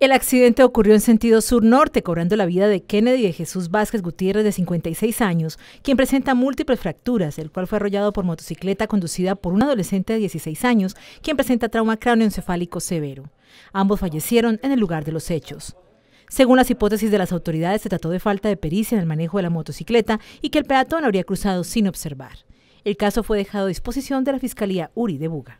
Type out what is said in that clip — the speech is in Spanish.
El accidente ocurrió en sentido sur-norte, cobrando la vida de Kennedy de Jesús Vázquez Gutiérrez, de 56 años, quien presenta múltiples fracturas, el cual fue arrollado por motocicleta conducida por un adolescente de 16 años, quien presenta trauma cráneoencefálico severo. Ambos fallecieron en el lugar de los hechos. Según las hipótesis de las autoridades, se trató de falta de pericia en el manejo de la motocicleta y que el peatón habría cruzado sin observar. El caso fue dejado a disposición de la Fiscalía Uri de Buga.